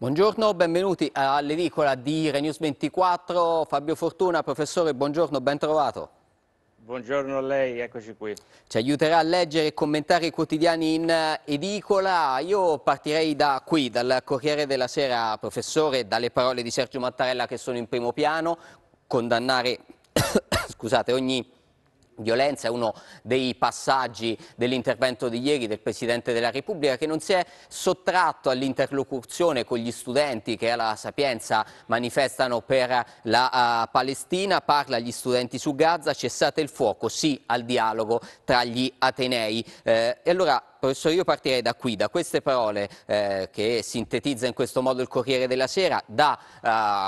Buongiorno, benvenuti all'edicola di Renews 24. Fabio Fortuna, professore, buongiorno, ben trovato. Buongiorno a lei, eccoci qui. Ci aiuterà a leggere e commentare i quotidiani in edicola. Io partirei da qui, dal Corriere della Sera, professore, dalle parole di Sergio Mattarella che sono in primo piano, condannare scusate, ogni violenza è uno dei passaggi dell'intervento di ieri del Presidente della Repubblica che non si è sottratto all'interlocuzione con gli studenti che alla Sapienza manifestano per la uh, Palestina, parla agli studenti su Gaza, cessate il fuoco, sì al dialogo tra gli Atenei. Eh, e allora professor, io partirei da qui, da queste parole eh, che sintetizza in questo modo il Corriere della Sera, da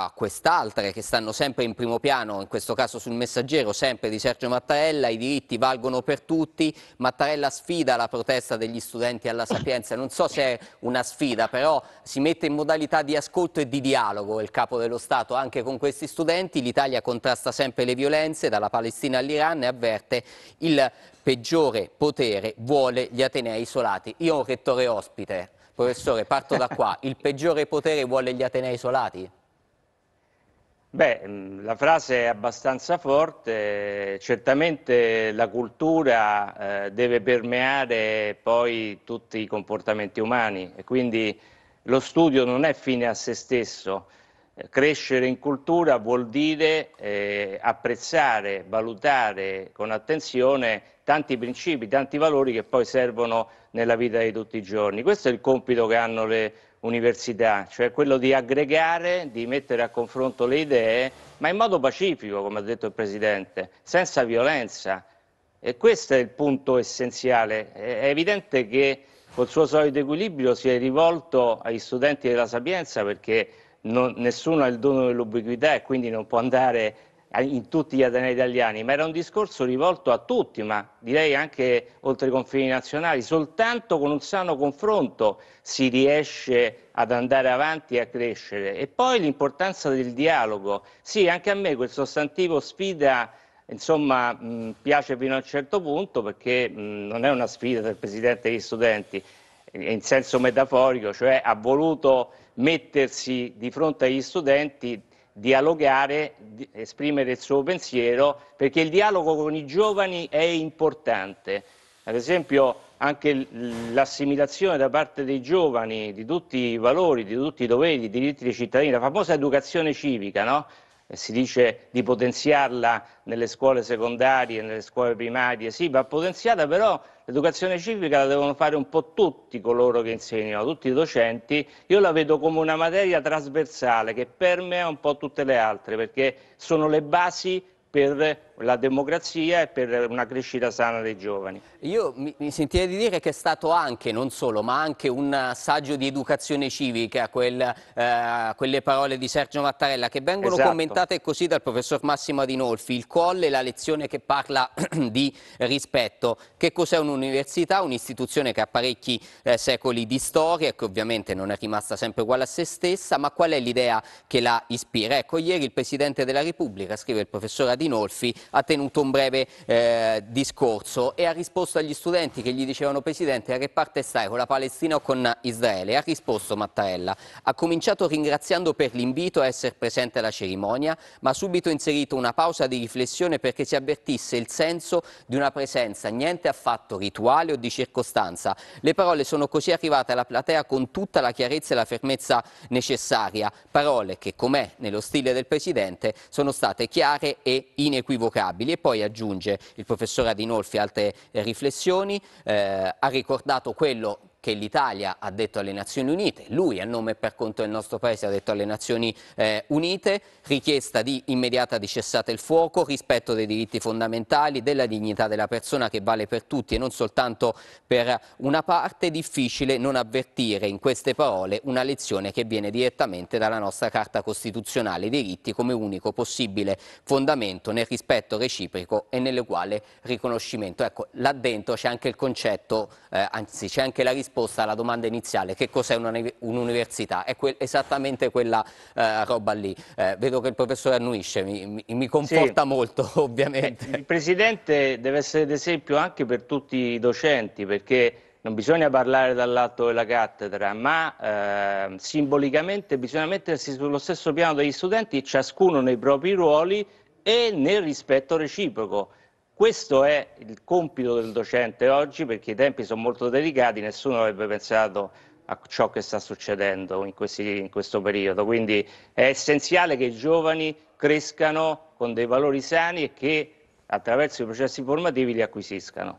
uh, quest'altre che stanno sempre in primo piano, in questo caso sul messaggero, sempre di Sergio Mattarella, i diritti valgono per tutti, Mattarella sfida la protesta degli studenti alla Sapienza, non so se è una sfida, però si mette in modalità di ascolto e di dialogo il capo dello Stato anche con questi studenti, l'Italia contrasta sempre le violenze dalla Palestina all'Iran e avverte il peggiore potere vuole gli Atenei isolati. Io ho un rettore ospite, professore, parto da qua. Il peggiore potere vuole gli Atenei isolati? Beh, mm, la frase è abbastanza forte, certamente la cultura eh, deve permeare poi tutti i comportamenti umani e quindi lo studio non è fine a se stesso, Crescere in cultura vuol dire eh, apprezzare, valutare con attenzione tanti principi, tanti valori che poi servono nella vita di tutti i giorni. Questo è il compito che hanno le università, cioè quello di aggregare, di mettere a confronto le idee, ma in modo pacifico, come ha detto il Presidente, senza violenza. E questo è il punto essenziale. È evidente che col suo solito equilibrio si è rivolto agli studenti della Sapienza perché non, nessuno ha il dono dell'ubiquità e quindi non può andare in tutti gli atenei italiani, ma era un discorso rivolto a tutti, ma direi anche oltre i confini nazionali. Soltanto con un sano confronto si riesce ad andare avanti e a crescere. E poi l'importanza del dialogo. Sì, anche a me quel sostantivo sfida insomma, mh, piace fino a un certo punto perché mh, non è una sfida del Presidente degli studenti, in senso metaforico, cioè ha voluto mettersi di fronte agli studenti, dialogare, esprimere il suo pensiero, perché il dialogo con i giovani è importante. Ad esempio anche l'assimilazione da parte dei giovani di tutti i valori, di tutti i doveri, i diritti dei cittadini, la famosa educazione civica, no? Eh, si dice di potenziarla nelle scuole secondarie, nelle scuole primarie, sì, va potenziata, però l'educazione civica la devono fare un po' tutti coloro che insegnano, tutti i docenti. Io la vedo come una materia trasversale che permea un po' tutte le altre, perché sono le basi per la democrazia e per una crescita sana dei giovani. Io mi, mi sentirei di dire che è stato anche, non solo, ma anche un saggio di educazione civica, quel, eh, quelle parole di Sergio Mattarella che vengono esatto. commentate così dal professor Massimo Adinolfi, il colle, la lezione che parla di rispetto. Che cos'è un'università? Un'istituzione che ha parecchi eh, secoli di storia e che ovviamente non è rimasta sempre uguale a se stessa, ma qual è l'idea che la ispira? Ecco, ieri il Presidente della Repubblica, scrive il professor Adinolfi, ha tenuto un breve eh, discorso e ha risposto agli studenti che gli dicevano Presidente a che parte stai con la Palestina o con Israele? Ha risposto Mattarella, ha cominciato ringraziando per l'invito a essere presente alla cerimonia ma ha subito inserito una pausa di riflessione perché si avvertisse il senso di una presenza niente affatto rituale o di circostanza. Le parole sono così arrivate alla platea con tutta la chiarezza e la fermezza necessaria, parole che com'è nello stile del Presidente sono state chiare e inequivocate immancabili. E poi aggiunge il professor Adinolfi altre riflessioni, eh, ha ricordato quello che l'Italia ha detto alle Nazioni Unite, lui a nome e per conto del nostro Paese ha detto alle Nazioni eh, Unite, richiesta di immediata di cessate il fuoco, rispetto dei diritti fondamentali, della dignità della persona che vale per tutti e non soltanto per una parte, difficile non avvertire in queste parole una lezione che viene direttamente dalla nostra Carta Costituzionale, i diritti come unico possibile fondamento nel rispetto reciproco e nell'uguale riconoscimento. Ecco, là dentro c'è anche il concetto, eh, anzi c'è anche la risposta risposta alla domanda iniziale, che cos'è un'università? È que esattamente quella eh, roba lì. Eh, vedo che il professore annuisce, mi, mi conforta sì. molto ovviamente. Eh, il Presidente deve essere d'esempio anche per tutti i docenti, perché non bisogna parlare dall'alto della cattedra, ma eh, simbolicamente bisogna mettersi sullo stesso piano degli studenti, ciascuno nei propri ruoli e nel rispetto reciproco. Questo è il compito del docente oggi perché i tempi sono molto delicati, nessuno avrebbe pensato a ciò che sta succedendo in, questi, in questo periodo, quindi è essenziale che i giovani crescano con dei valori sani e che attraverso i processi formativi li acquisiscano.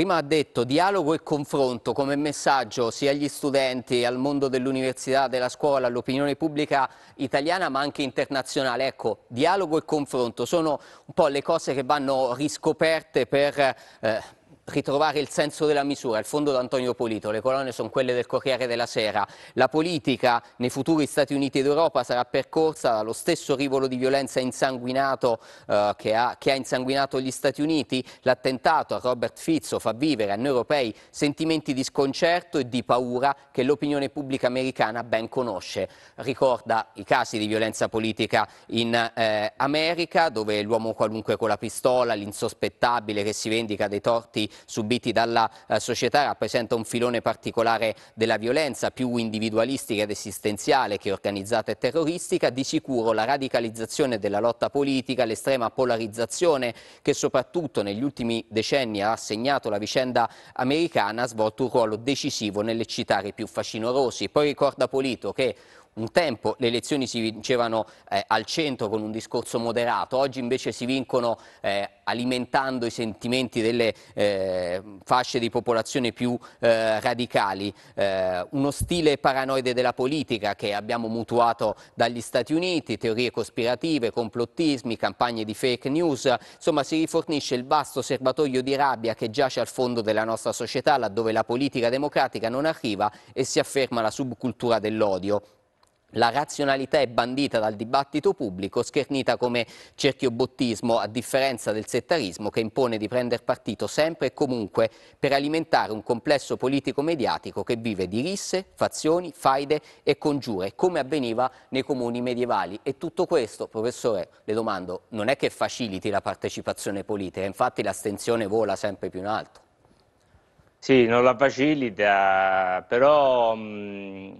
Prima ha detto dialogo e confronto come messaggio sia agli studenti, al mondo dell'università, della scuola, all'opinione pubblica italiana ma anche internazionale. Ecco, dialogo e confronto sono un po' le cose che vanno riscoperte per... Eh, ritrovare il senso della misura, il fondo d'Antonio Polito, le colonne sono quelle del Corriere della Sera, la politica nei futuri Stati Uniti d'Europa sarà percorsa dallo stesso rivolo di violenza insanguinato eh, che, ha, che, ha, insanguinato gli Stati Uniti, l'attentato a Robert Fizzo fa vivere a noi europei sentimenti di sconcerto e di paura che l'opinione pubblica americana ben conosce, ricorda i casi di violenza politica in eh, America dove l'uomo qualunque con la pistola, l'insospettabile che si vendica dei torti subiti dalla eh, società rappresenta un filone particolare della violenza più individualistica ed esistenziale che organizzata e terroristica, di sicuro la radicalizzazione della lotta politica, l'estrema polarizzazione che soprattutto negli ultimi decenni ha segnato la vicenda americana ha svolto un ruolo decisivo nell'eccitare i più fascinorosi. Poi ricorda Polito che un tempo le elezioni si vincevano eh, al centro con un discorso moderato, oggi invece si vincono eh, alimentando i sentimenti delle eh, fasce di popolazione più eh, radicali, eh, uno stile paranoide della politica che abbiamo mutuato dagli Stati Uniti, teorie cospirative, complottismi, campagne di fake news, insomma si rifornisce il vasto serbatoio di rabbia che giace al fondo della nostra società laddove la politica democratica non arriva e si afferma la subcultura dell'odio la razionalità è bandita dal dibattito pubblico, schernita come cerchiobottismo, a differenza del settarismo che impone di prendere partito sempre e comunque per alimentare un complesso politico-mediatico che vive di risse, fazioni, faide e congiure, come avveniva nei comuni medievali. E tutto questo, professore, le domando, non è che faciliti la partecipazione politica, infatti l'astensione vola sempre più in alto. Sì, non la facilita, però mh, mm,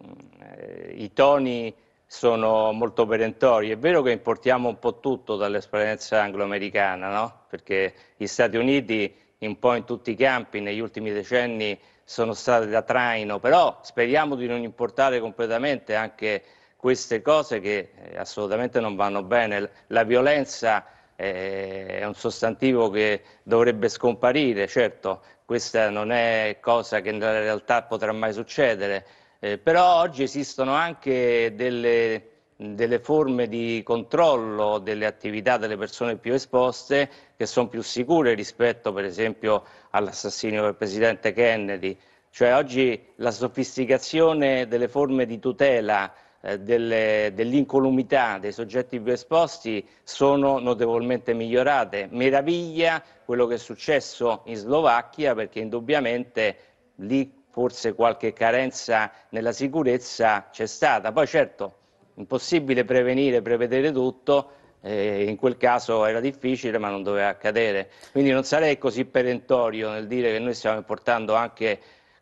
eh, i toni sono molto perentori. È vero che importiamo un po' tutto dall'esperienza angloamericana, no? perché gli Stati Uniti un po' in tutti i campi negli ultimi decenni sono stati da traino, però speriamo di non importare completamente anche queste cose che eh, assolutamente non vanno bene. La violenza eh, è un sostantivo che dovrebbe scomparire, certo, questa non è cosa che nella realtà potrà mai succedere, eh, però oggi esistono anche delle, delle forme di controllo delle attività delle persone più esposte che sono più sicure rispetto per esempio all'assassinio del presidente Kennedy. Cioè oggi la sofisticazione delle forme di tutela eh, dell'incolumità dei soggetti più esposti sono notevolmente migliorate. Meraviglia quello che è successo in Slovacchia perché indubbiamente lì forse qualche carenza nella sicurezza c'è stata. Poi certo, impossibile prevenire, prevedere tutto, eh, in quel caso era difficile ma non doveva accadere. Quindi non sarei così perentorio nel dire che noi stiamo importando anche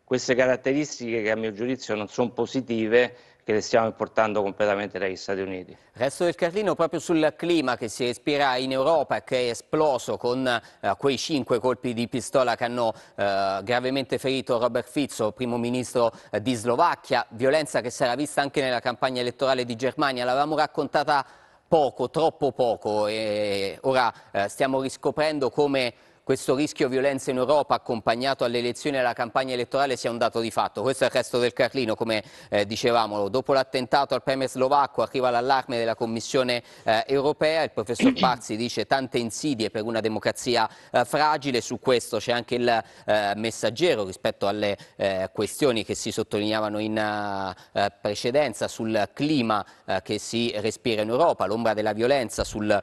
queste caratteristiche che a mio giudizio non sono positive che le stiamo importando completamente dagli Stati Uniti. Resto del Carlino proprio sul clima che si respira in Europa e che è esploso con eh, quei cinque colpi di pistola che hanno eh, gravemente ferito Robert Fizzo, primo ministro eh, di Slovacchia, violenza che si era vista anche nella campagna elettorale di Germania, l'avevamo raccontata poco, troppo poco e ora eh, stiamo riscoprendo come questo rischio violenza in Europa accompagnato alle elezioni e alla campagna elettorale sia un dato di fatto. Questo è il resto del Carlino, come eh, dicevamo. Dopo l'attentato al premier slovacco arriva l'allarme della Commissione eh, europea. Il professor Pazzi dice tante insidie per una democrazia eh, fragile. Su questo c'è anche il eh, messaggero rispetto alle eh, questioni che si sottolineavano in eh, precedenza sul clima che si respira in Europa, l'ombra della violenza sul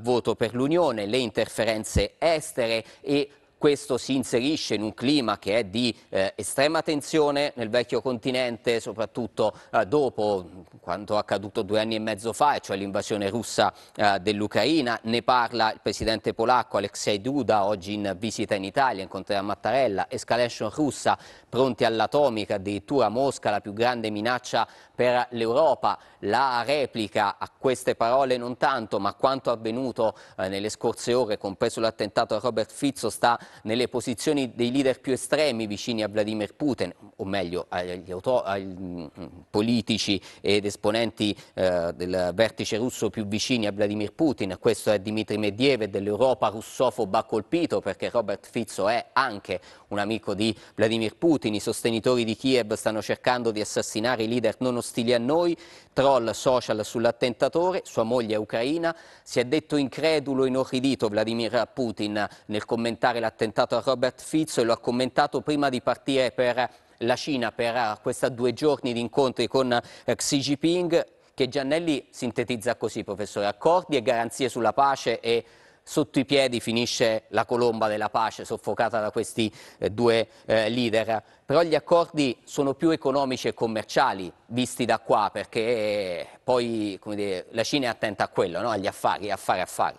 voto per l'Unione, le interferenze estere e questo si inserisce in un clima che è di eh, estrema tensione nel vecchio continente, soprattutto eh, dopo quanto accaduto due anni e mezzo fa, cioè l'invasione russa eh, dell'Ucraina. Ne parla il presidente polacco Alexei Duda, oggi in visita in Italia, a Mattarella, escalation russa, pronti all'atomica, addirittura Mosca, la più grande minaccia per l'Europa la replica a queste parole non tanto, ma quanto avvenuto eh, nelle scorse ore, compreso l'attentato a Robert Fizzo, sta nelle posizioni dei leader più estremi vicini a Vladimir Putin, o meglio agli, auto, agli mm, politici ed esponenti eh, del vertice russo più vicini a Vladimir Putin. Questo è Dmitry Medvedev dell'Europa russofoba colpito, perché Robert Fizzo è anche un amico di Vladimir Putin. I sostenitori di Kiev stanno cercando di assassinare i leader non ostili a noi, troll social sull'attentatore, sua moglie è ucraina, si è detto incredulo e inorridito Vladimir Putin nel commentare l'attentato a Robert Fizzo e lo ha commentato prima di partire per la Cina per questi due giorni di incontri con eh, Xi Jinping che Giannelli sintetizza così, professore, accordi e garanzie sulla pace e sotto i piedi finisce la colomba della pace soffocata da questi eh, due eh, leader, però gli accordi sono più economici e commerciali visti da qua perché eh, poi dire, la Cina è attenta a quello, no? agli affari, affari, affari.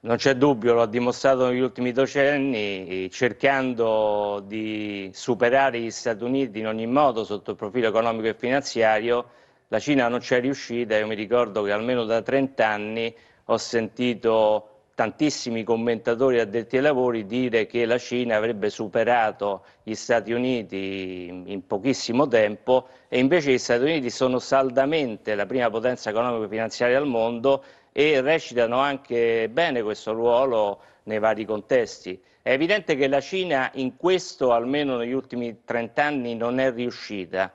Non c'è dubbio, lo ha dimostrato negli ultimi decenni, cercando di superare gli Stati Uniti in ogni modo sotto il profilo economico e finanziario. La Cina non c'è riuscita, io mi ricordo che almeno da 30 anni ho sentito tantissimi commentatori addetti ai lavori dire che la Cina avrebbe superato gli Stati Uniti in pochissimo tempo e invece gli Stati Uniti sono saldamente la prima potenza economica e finanziaria al mondo e recitano anche bene questo ruolo nei vari contesti. È evidente che la Cina in questo, almeno negli ultimi 30 anni, non è riuscita.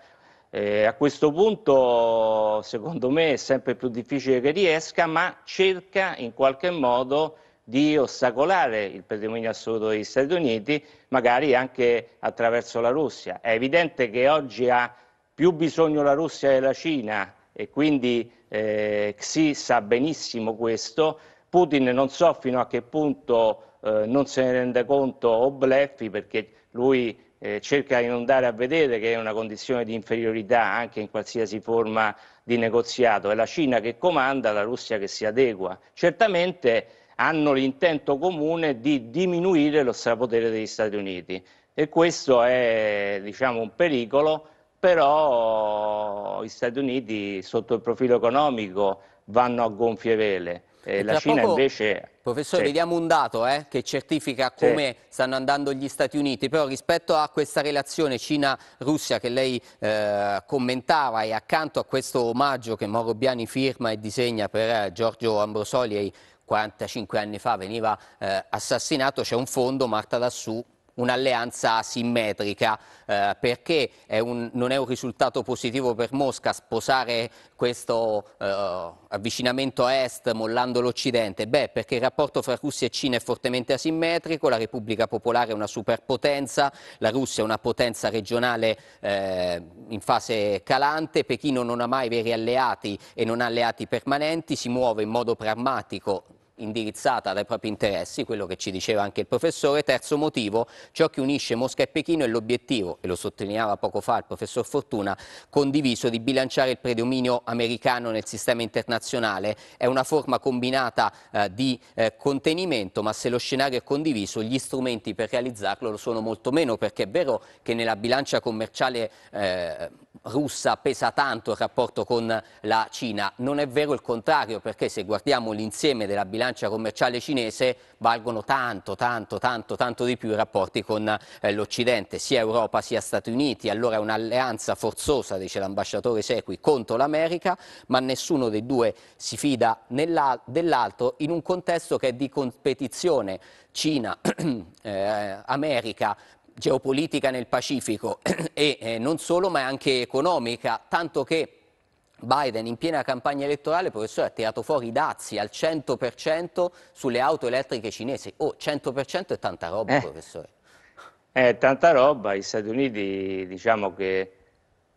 Eh, a questo punto, secondo me, è sempre più difficile che riesca, ma cerca in qualche modo di ostacolare il patrimonio assoluto degli Stati Uniti, magari anche attraverso la Russia. È evidente che oggi ha più bisogno la Russia della Cina e quindi eh, Xi sa benissimo questo. Putin non so fino a che punto eh, non se ne rende conto o bleffi perché lui eh, cerca di non dare a vedere che è una condizione di inferiorità anche in qualsiasi forma di negoziato. È la Cina che comanda, la Russia che si adegua. Certamente hanno l'intento comune di diminuire lo strapotere degli Stati Uniti e questo è diciamo, un pericolo, però gli Stati Uniti sotto il profilo economico vanno a gonfie vele. Eh, la Cina poco, invece... Professore, cioè vediamo un dato eh, che certifica come stanno andando gli Stati Uniti, però rispetto a questa relazione Cina-Russia che lei eh, commentava e accanto a questo omaggio che Mauro Biani firma e disegna per eh, Giorgio Ambrosoli 45 anni fa veniva eh, assassinato, c'è un fondo, Marta Lassù, un'alleanza asimmetrica eh, perché è un, non è un risultato positivo per Mosca sposare questo eh, avvicinamento a est mollando l'Occidente? Beh, perché il rapporto fra Russia e Cina è fortemente asimmetrico, la Repubblica Popolare è una superpotenza, la Russia è una potenza regionale eh, in fase calante, Pechino non ha mai veri alleati e non ha alleati permanenti, si muove in modo pragmatico indirizzata dai propri interessi, quello che ci diceva anche il professore. Terzo motivo, ciò che unisce Mosca e Pechino è l'obiettivo, e lo sottolineava poco fa il professor Fortuna, condiviso di bilanciare il predominio americano nel sistema internazionale. È una forma combinata eh, di eh, contenimento, ma se lo scenario è condiviso, gli strumenti per realizzarlo lo sono molto meno, perché è vero che nella bilancia commerciale eh, russa pesa tanto il rapporto con la Cina. Non è vero il contrario, perché se guardiamo l'insieme della bilancia commerciale cinese valgono tanto, tanto, tanto, tanto di più i rapporti con eh, l'Occidente, sia Europa sia Stati Uniti. Allora è un'alleanza forzosa, dice l'ambasciatore Sequi, contro l'America, ma nessuno dei due si fida dell'altro in un contesto che è di competizione Cina-America eh, geopolitica nel Pacifico e eh, non solo ma anche economica, tanto che Biden in piena campagna elettorale, professore, ha tirato fuori i dazi al 100% sulle auto elettriche cinesi. Oh, 100% è tanta roba, eh, professore. È tanta roba, gli Stati Uniti diciamo che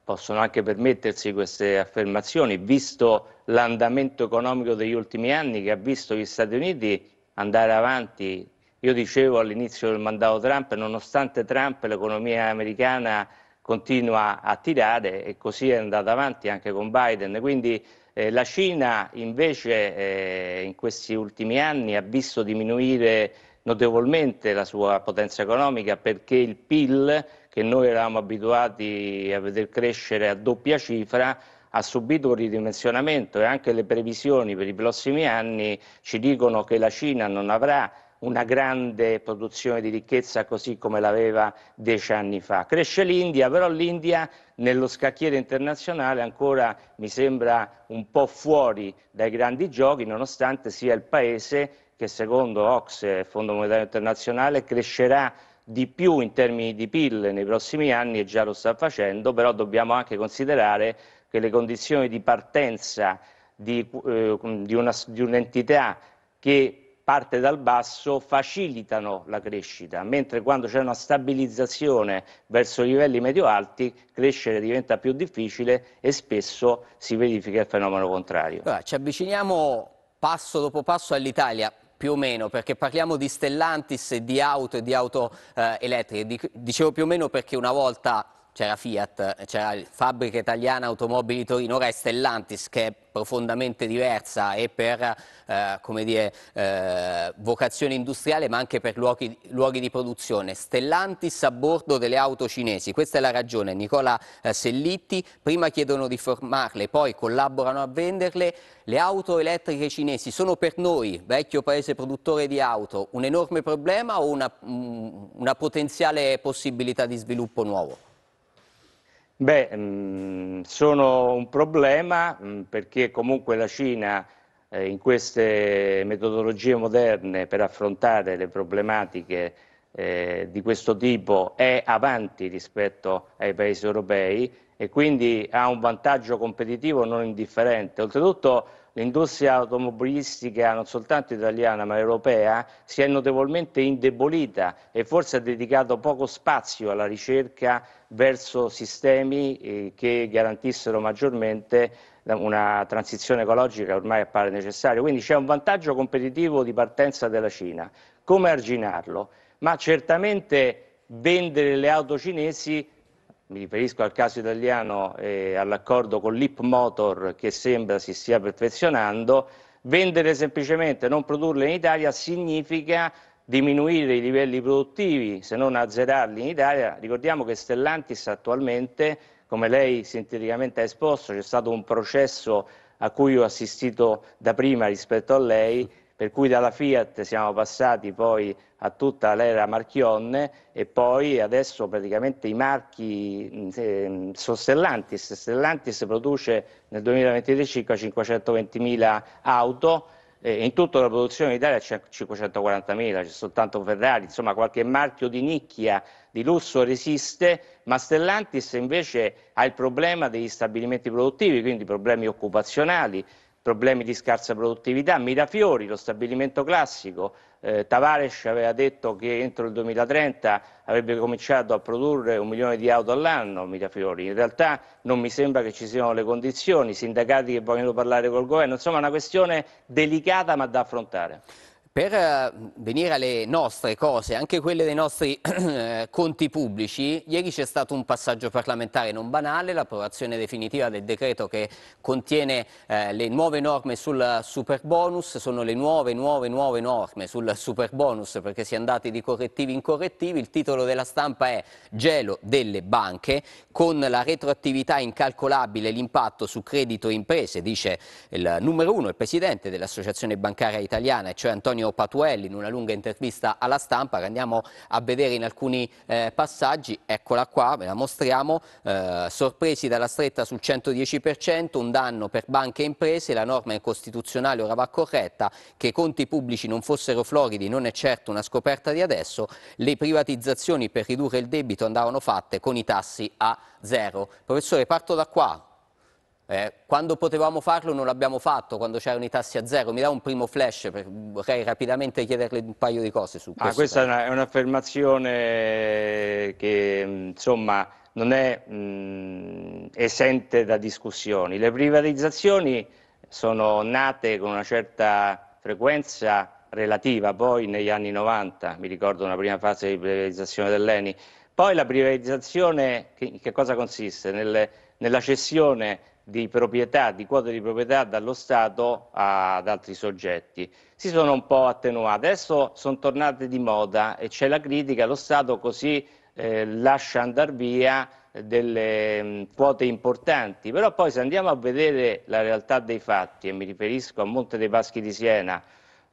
possono anche permettersi queste affermazioni, visto l'andamento economico degli ultimi anni che ha visto gli Stati Uniti andare avanti io dicevo all'inizio del mandato Trump, nonostante Trump l'economia americana continua a tirare e così è andata avanti anche con Biden. Quindi eh, la Cina invece eh, in questi ultimi anni ha visto diminuire notevolmente la sua potenza economica perché il PIL, che noi eravamo abituati a vedere crescere a doppia cifra, ha subito un ridimensionamento e anche le previsioni per i prossimi anni ci dicono che la Cina non avrà una grande produzione di ricchezza così come l'aveva dieci anni fa. Cresce l'India, però l'India nello scacchiere internazionale ancora mi sembra un po' fuori dai grandi giochi, nonostante sia il paese che secondo Ox, Fondo Monetario Internazionale, crescerà di più in termini di PIL nei prossimi anni e già lo sta facendo, però dobbiamo anche considerare che le condizioni di partenza di, eh, di, una, di che parte dal basso facilitano la crescita, mentre quando c'è una stabilizzazione verso livelli medio-alti crescere diventa più difficile e spesso si verifica il fenomeno contrario. Allora, ci avviciniamo passo dopo passo all'Italia più o meno, perché parliamo di Stellantis, di auto e di auto eh, elettriche. Dicevo più o meno perché una volta c'era Fiat, c'era Fabbrica Italiana Automobili Torino, ora è Stellantis che è profondamente diversa e per eh, dire, eh, vocazione industriale ma anche per luoghi, luoghi, di produzione. Stellantis a bordo delle auto cinesi, questa è la ragione. Nicola eh, Sellitti, prima chiedono di formarle, poi collaborano a venderle. Le auto elettriche cinesi sono per noi, vecchio paese produttore di auto, un enorme problema o una, mm, una potenziale possibilità di sviluppo nuovo? Beh, mm, sono un problema mm, perché comunque la Cina eh, in queste metodologie moderne per affrontare le problematiche eh, di questo tipo è avanti rispetto ai paesi europei e quindi ha un vantaggio competitivo non indifferente. Oltretutto l'industria automobilistica non soltanto italiana ma europea si è notevolmente indebolita e forse ha dedicato poco spazio alla ricerca verso sistemi eh, che garantissero maggiormente una transizione ecologica che ormai appare necessaria. Quindi c'è un vantaggio competitivo di partenza della Cina. Come arginarlo? Ma certamente vendere le auto cinesi mi riferisco al caso italiano e all'accordo con l'IP Motor che sembra si stia perfezionando, vendere semplicemente, non produrle in Italia significa diminuire i livelli produttivi, se non azzerarli in Italia. Ricordiamo che Stellantis attualmente, come lei sinteticamente ha esposto, c'è stato un processo a cui ho assistito da prima rispetto a lei, per cui dalla Fiat siamo passati poi a tutta l'era Marchionne e poi adesso praticamente i marchi eh, sono Stellantis. Stellantis produce nel 2023 circa 520.000 auto eh, in tutta la produzione in Italia c'è 540.000, c'è soltanto Ferrari, insomma qualche marchio di nicchia di lusso resiste, ma Stellantis invece ha il problema degli stabilimenti produttivi, quindi problemi occupazionali, problemi di scarsa produttività, Mirafiori, lo stabilimento classico, eh, Tavares aveva detto che entro il 2030 avrebbe cominciato a produrre un milione di auto all'anno, Mirafiori, in realtà non mi sembra che ci siano le condizioni, i sindacati che vogliono parlare col governo, insomma è una questione delicata ma da affrontare. Per eh, venire alle nostre cose, anche quelle dei nostri eh, conti pubblici, ieri c'è stato un passaggio parlamentare non banale, l'approvazione definitiva del decreto che contiene eh, le nuove norme sul super bonus, sono le nuove, nuove, nuove norme sul super bonus perché si è andati di correttivi in correttivi, il titolo della stampa è Gelo delle banche, con la retroattività incalcolabile l'impatto su credito e imprese, dice il numero uno, il presidente dell'Associazione Bancaria Italiana, cioè Antonio Antonio Patuelli in una lunga intervista alla stampa che andiamo a vedere in alcuni eh, passaggi. Eccola qua, ve la mostriamo. Eh, sorpresi dalla stretta sul 110%, un danno per banche e imprese, la norma incostituzionale ora va corretta, che i conti pubblici non fossero floridi non è certo una scoperta di adesso, le privatizzazioni per ridurre il debito andavano fatte con i tassi a zero. Professore, parto da qua. Eh, quando potevamo farlo non l'abbiamo fatto, quando c'erano i tassi a zero. Mi dà un primo flash, per, vorrei rapidamente chiederle un paio di cose su ah, questo. Ah, questa tema. è un'affermazione che mm, insomma, non è mh, mm, esente da discussioni. Le privatizzazioni sono nate con una certa frequenza relativa, poi negli anni 90, mi ricordo una prima fase di privatizzazione dell'ENI, poi la privatizzazione, che, che cosa consiste? Nel, nella cessione di proprietà, di quote di proprietà dallo Stato ad altri soggetti. Si sono un po' attenuate, adesso sono tornate di moda e c'è la critica, lo Stato così eh, lascia andare via delle mm, quote importanti, però poi se andiamo a vedere la realtà dei fatti, e mi riferisco a Monte dei Paschi di Siena,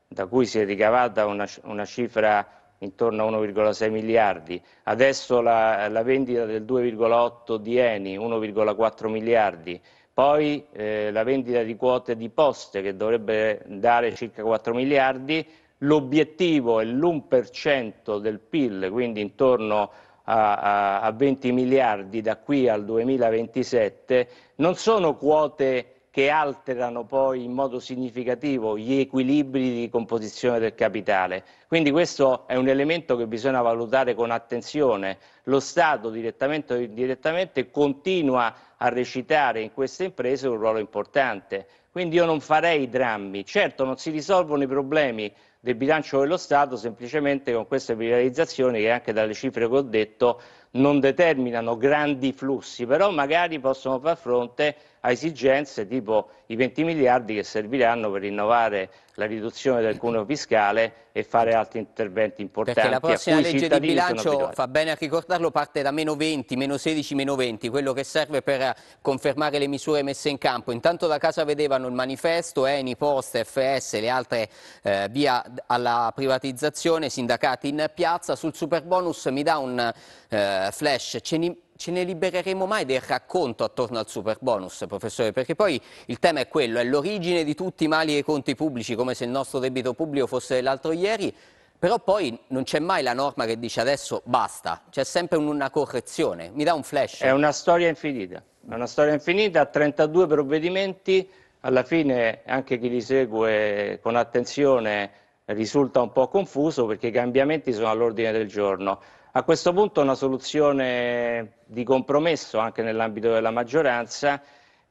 da cui si è ricavata una, una cifra intorno a 1,6 miliardi, adesso la, la vendita del 2,8 di Eni, 1,4 miliardi, poi eh, la vendita di quote di poste che dovrebbe dare circa 4 miliardi, l'obiettivo è l'1% del PIL, quindi intorno a, a, a 20 miliardi da qui al 2027, non sono quote che alterano poi in modo significativo gli equilibri di composizione del capitale. Quindi questo è un elemento che bisogna valutare con attenzione. Lo Stato direttamente o indirettamente continua a recitare in queste imprese un ruolo importante. Quindi io non farei drammi. Certo non si risolvono i problemi del bilancio dello Stato semplicemente con queste privatizzazioni che anche dalle cifre che ho detto non determinano grandi flussi, però magari possono far fronte a esigenze tipo i 20 miliardi che serviranno per rinnovare la riduzione del cuneo fiscale e fare altri interventi importanti. Perché la prossima legge di bilancio, fa bene a ricordarlo, parte da meno 20, meno 16, meno 20, quello che serve per confermare le misure messe in campo. Intanto da casa vedevano il manifesto, Eni, Poste, FS, le altre eh, via alla privatizzazione, sindacati in piazza. Sul super bonus mi dà un eh, flash, ce ne ce ne libereremo mai del racconto attorno al super bonus, professore? Perché poi il tema è quello, è l'origine di tutti i mali dei conti pubblici, come se il nostro debito pubblico fosse l'altro ieri, però poi non c'è mai la norma che dice adesso basta, c'è sempre una correzione, mi dà un flash. È una storia infinita, è una storia infinita, 32 provvedimenti, alla fine anche chi li segue con attenzione risulta un po' confuso perché i cambiamenti sono all'ordine del giorno. A questo punto una soluzione di compromesso anche nell'ambito della maggioranza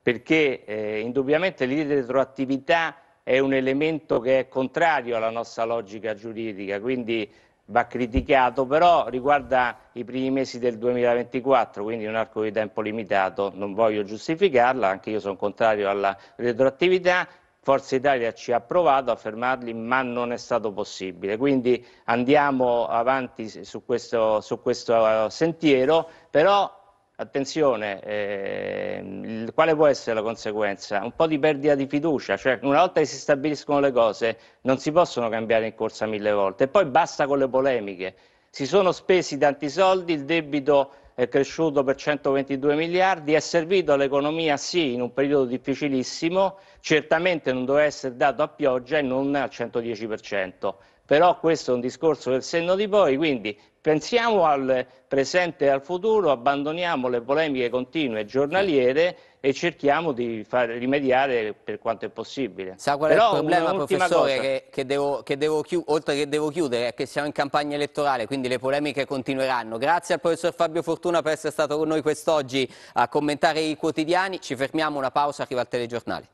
perché eh, indubbiamente l'idea è un elemento che è contrario alla nostra logica giuridica, quindi va criticato, però riguarda i primi mesi del 2024, quindi un arco di tempo limitato, non voglio giustificarla, anche io sono contrario alla retroattività, Forza Italia ci ha provato a fermarli, ma non è stato possibile. Quindi andiamo avanti su questo, su questo eh, sentiero, però attenzione, eh, quale può essere la conseguenza? Un po' di perdita di fiducia, cioè una volta che si stabiliscono le cose non si possono cambiare in corsa mille volte e poi basta con le polemiche. Si sono spesi tanti soldi, il debito è cresciuto per 122 miliardi, è servito all'economia sì in un periodo difficilissimo, certamente non doveva essere dato a pioggia e non al 110%, però questo è un discorso del senno di poi, quindi pensiamo al presente e al futuro, abbandoniamo le polemiche continue giornaliere e cerchiamo di far rimediare per quanto è possibile. Sa qual è Però il problema, professore, che, che, devo, che devo oltre che devo chiudere, è che siamo in campagna elettorale, quindi le polemiche continueranno. Grazie al professor Fabio Fortuna per essere stato con noi quest'oggi a commentare i quotidiani. Ci fermiamo una pausa, arriva il telegiornale.